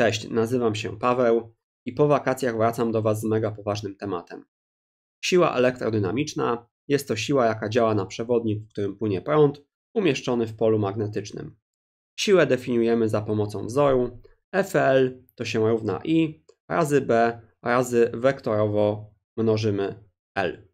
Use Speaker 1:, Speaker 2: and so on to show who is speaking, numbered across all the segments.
Speaker 1: Cześć, nazywam się Paweł i po wakacjach wracam do Was z mega poważnym tematem. Siła elektrodynamiczna jest to siła, jaka działa na przewodnik, w którym płynie prąd, umieszczony w polu magnetycznym. Siłę definiujemy za pomocą wzoru. FL to się równa I razy B razy wektorowo mnożymy L.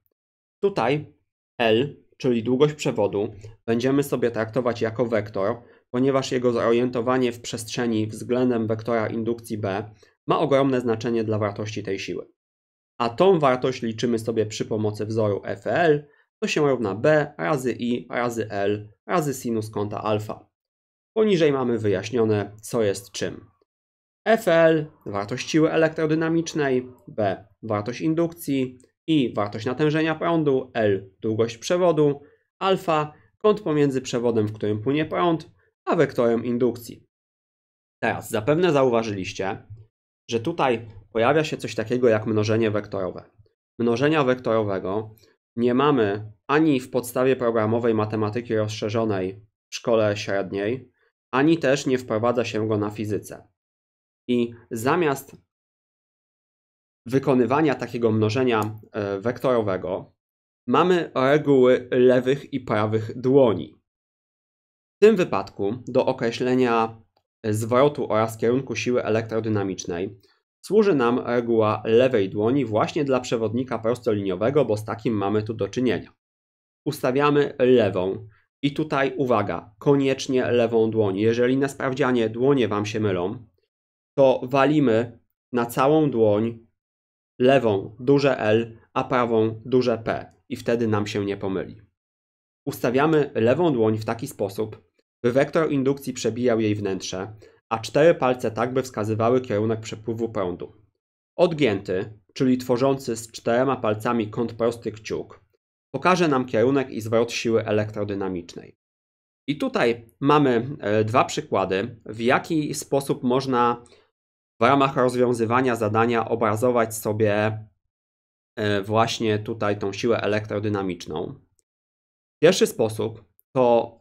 Speaker 1: Tutaj L, czyli długość przewodu, będziemy sobie traktować jako wektor, ponieważ jego zorientowanie w przestrzeni względem wektora indukcji B ma ogromne znaczenie dla wartości tej siły. A tą wartość liczymy sobie przy pomocy wzoru FL, e to się równa B razy I razy L razy sinus kąta alfa. Poniżej mamy wyjaśnione, co jest czym. FL e wartość siły elektrodynamicznej, B wartość indukcji, I wartość natężenia prądu, L długość przewodu, alfa kąt pomiędzy przewodem, w którym płynie prąd, a wektorem indukcji. Teraz zapewne zauważyliście, że tutaj pojawia się coś takiego jak mnożenie wektorowe. Mnożenia wektorowego nie mamy ani w podstawie programowej matematyki rozszerzonej w szkole średniej, ani też nie wprowadza się go na fizyce. I zamiast wykonywania takiego mnożenia e, wektorowego mamy reguły lewych i prawych dłoni. W tym wypadku do określenia zwrotu oraz kierunku siły elektrodynamicznej służy nam reguła lewej dłoni właśnie dla przewodnika prostoliniowego, bo z takim mamy tu do czynienia. Ustawiamy lewą i tutaj uwaga, koniecznie lewą dłoń. Jeżeli na sprawdzianie dłonie Wam się mylą, to walimy na całą dłoń lewą duże L, a prawą duże P i wtedy nam się nie pomyli. Ustawiamy lewą dłoń w taki sposób, by wektor indukcji przebijał jej wnętrze, a cztery palce tak, by wskazywały kierunek przepływu prądu. Odgięty, czyli tworzący z czterema palcami kąt prosty kciuk, pokaże nam kierunek i zwrot siły elektrodynamicznej. I tutaj mamy e, dwa przykłady, w jaki sposób można w ramach rozwiązywania zadania obrazować sobie e, właśnie tutaj tą siłę elektrodynamiczną. Pierwszy sposób to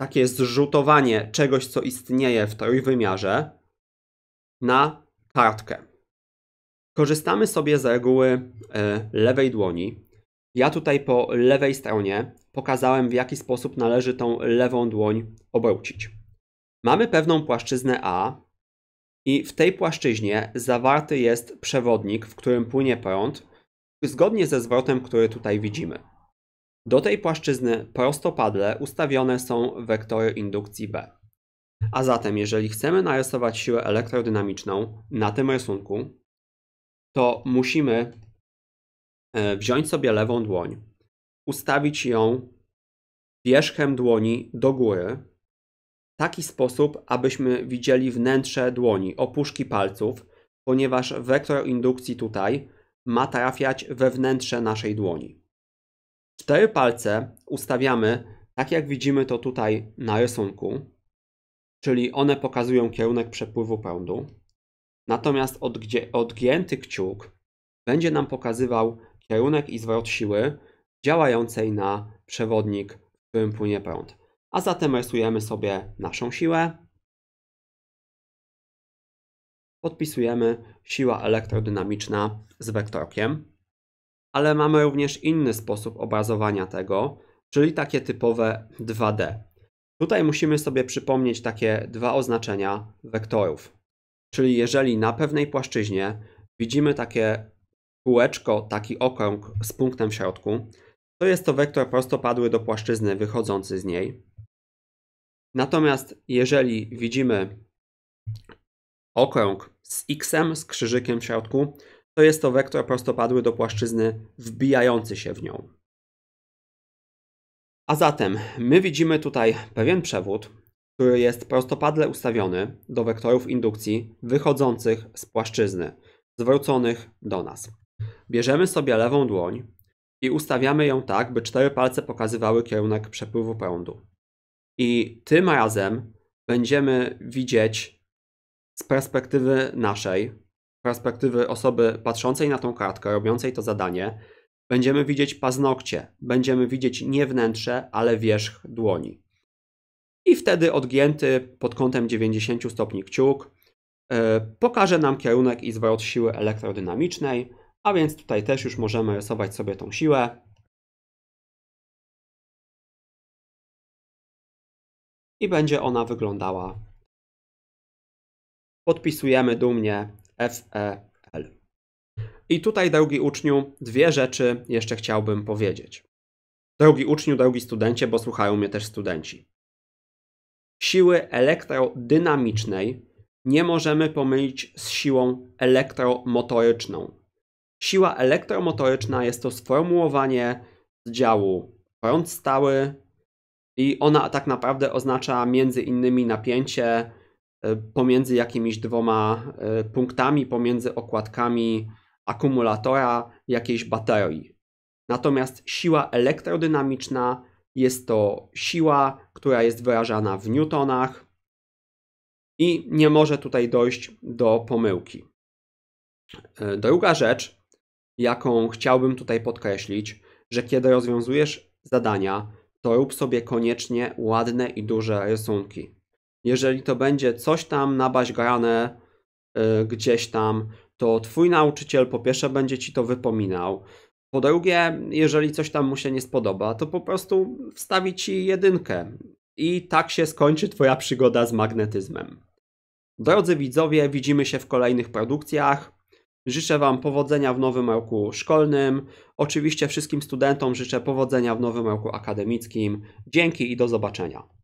Speaker 1: takie zrzutowanie czegoś, co istnieje w trójwymiarze na kartkę. Korzystamy sobie z reguły e, lewej dłoni. Ja tutaj po lewej stronie pokazałem, w jaki sposób należy tą lewą dłoń obrócić. Mamy pewną płaszczyznę A i w tej płaszczyźnie zawarty jest przewodnik, w którym płynie prąd, zgodnie ze zwrotem, który tutaj widzimy. Do tej płaszczyzny prostopadle ustawione są wektory indukcji B. A zatem, jeżeli chcemy narysować siłę elektrodynamiczną na tym rysunku, to musimy e, wziąć sobie lewą dłoń, ustawić ją wierzchem dłoni do góry, w taki sposób, abyśmy widzieli wnętrze dłoni, opuszki palców, ponieważ wektor indukcji tutaj ma trafiać we wnętrze naszej dłoni. Cztery palce ustawiamy tak jak widzimy to tutaj na rysunku, czyli one pokazują kierunek przepływu prądu. Natomiast odgięty kciuk będzie nam pokazywał kierunek i zwrot siły działającej na przewodnik, w którym płynie prąd. A zatem rysujemy sobie naszą siłę. Podpisujemy siła elektrodynamiczna z wektorkiem ale mamy również inny sposób obrazowania tego, czyli takie typowe 2D. Tutaj musimy sobie przypomnieć takie dwa oznaczenia wektorów. Czyli jeżeli na pewnej płaszczyźnie widzimy takie kółeczko, taki okrąg z punktem w środku, to jest to wektor prostopadły do płaszczyzny wychodzący z niej. Natomiast jeżeli widzimy okrąg z x, z krzyżykiem w środku, to jest to wektor prostopadły do płaszczyzny wbijający się w nią. A zatem my widzimy tutaj pewien przewód, który jest prostopadle ustawiony do wektorów indukcji wychodzących z płaszczyzny, zwróconych do nas. Bierzemy sobie lewą dłoń i ustawiamy ją tak, by cztery palce pokazywały kierunek przepływu prądu. I tym razem będziemy widzieć z perspektywy naszej perspektywy osoby patrzącej na tą kartkę, robiącej to zadanie, będziemy widzieć paznokcie, będziemy widzieć nie wnętrze, ale wierzch dłoni. I wtedy odgięty pod kątem 90 stopni kciuk yy, pokaże nam kierunek i zwrot siły elektrodynamicznej, a więc tutaj też już możemy rysować sobie tą siłę. I będzie ona wyglądała. Podpisujemy dumnie F-E-L. I tutaj, drogi uczniu, dwie rzeczy jeszcze chciałbym powiedzieć. Drogi uczniu, drogi studencie, bo słuchają mnie też studenci. Siły elektrodynamicznej nie możemy pomylić z siłą elektromotoryczną. Siła elektromotoryczna jest to sformułowanie z działu prąd stały i ona tak naprawdę oznacza między innymi napięcie E, pomiędzy jakimiś dwoma e, punktami, pomiędzy okładkami akumulatora jakiejś baterii. Natomiast siła elektrodynamiczna jest to siła, która jest wyrażana w newtonach i nie może tutaj dojść do pomyłki. E, druga rzecz, jaką chciałbym tutaj podkreślić, że kiedy rozwiązujesz zadania, to rób sobie koniecznie ładne i duże rysunki jeżeli to będzie coś tam na y, gdzieś tam, to twój nauczyciel po pierwsze będzie ci to wypominał. Po drugie, jeżeli coś tam mu się nie spodoba, to po prostu wstawi ci jedynkę. I tak się skończy twoja przygoda z magnetyzmem. Drodzy widzowie, widzimy się w kolejnych produkcjach. Życzę Wam powodzenia w nowym roku szkolnym. Oczywiście wszystkim studentom życzę powodzenia w nowym roku akademickim. Dzięki i do zobaczenia.